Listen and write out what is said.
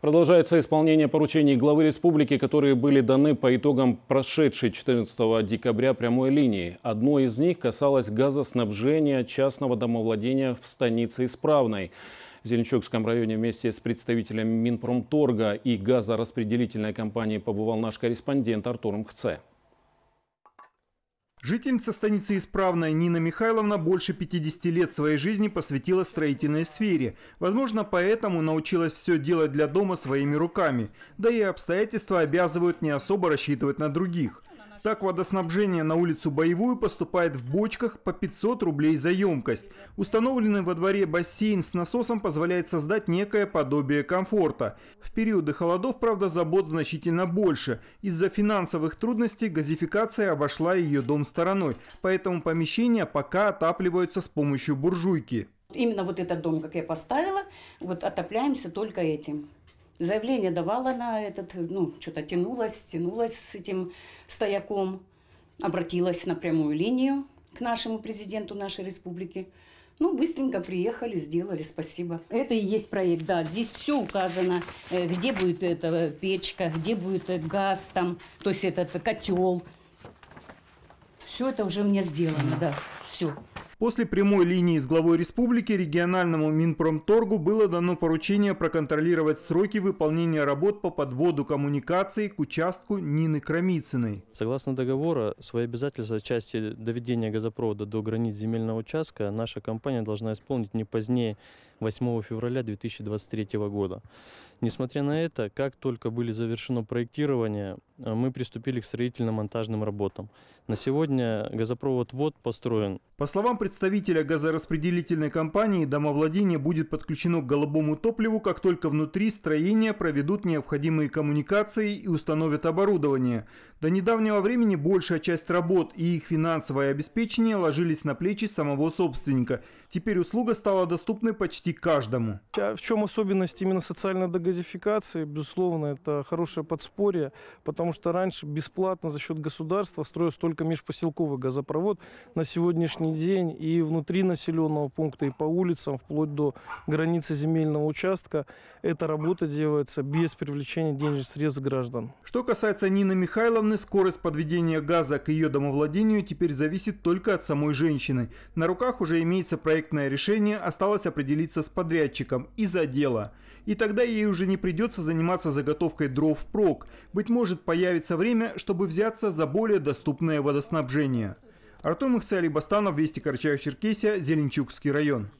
Продолжается исполнение поручений главы республики, которые были даны по итогам прошедшей 14 декабря прямой линии. Одно из них касалось газоснабжения частного домовладения в станице Исправной. В Зеленчукском районе вместе с представителями Минпромторга и газораспределительной компании побывал наш корреспондент Артур Мкце. Жительница станицы Исправная Нина Михайловна больше 50 лет своей жизни посвятила строительной сфере. Возможно, поэтому научилась все делать для дома своими руками. Да и обстоятельства обязывают не особо рассчитывать на других. Так водоснабжение на улицу Боевую поступает в бочках по 500 рублей за емкость. Установленный во дворе бассейн с насосом позволяет создать некое подобие комфорта. В периоды холодов, правда, забот значительно больше. Из-за финансовых трудностей газификация обошла ее дом стороной, поэтому помещения пока отапливаются с помощью буржуйки. Именно вот этот дом, как я поставила, вот отопляемся только этим. Заявление давала на этот, ну, что-то тянулась, тянулась с этим стояком, обратилась на прямую линию к нашему президенту нашей республики. Ну, быстренько приехали, сделали, спасибо. Это и есть проект, да. Здесь все указано, э, где будет эта печка, где будет э, газ там, то есть этот котел. Все это уже у меня сделано, да, все. После прямой линии с главой республики региональному Минпромторгу было дано поручение проконтролировать сроки выполнения работ по подводу коммуникаций к участку Нины Крамицыной. Согласно договору, свои обязательства в части доведения газопровода до границ земельного участка наша компания должна исполнить не позднее 8 февраля 2023 года. Несмотря на это, как только были завершено проектирование, Э, мы приступили к строительно-монтажным работам. На сегодня газопровод ВОД построен. По словам представителя газораспределительной компании, домовладение будет подключено к голубому топливу, как только внутри строения проведут необходимые коммуникации и установят оборудование. До недавнего времени большая часть работ и их финансовое обеспечение ложились на плечи самого собственника. Теперь услуга стала доступной почти каждому. А в чем особенность именно социальной дегазификации? Безусловно, это хорошее подспорье, потому потому что раньше бесплатно за счет государства строился только межпоселковый газопровод. На сегодняшний день и внутри населенного пункта, и по улицам, вплоть до границы земельного участка, эта работа делается без привлечения денежных средств граждан. Что касается Нины Михайловны, скорость подведения газа к ее домовладению теперь зависит только от самой женщины. На руках уже имеется проектное решение, осталось определиться с подрядчиком и за дело. И тогда ей уже не придется заниматься заготовкой дров прок. Быть может, по появится время, чтобы взяться за более доступное водоснабжение. Артем Бастанов Вести Карачаев-Черкесия, Зеленчукский район.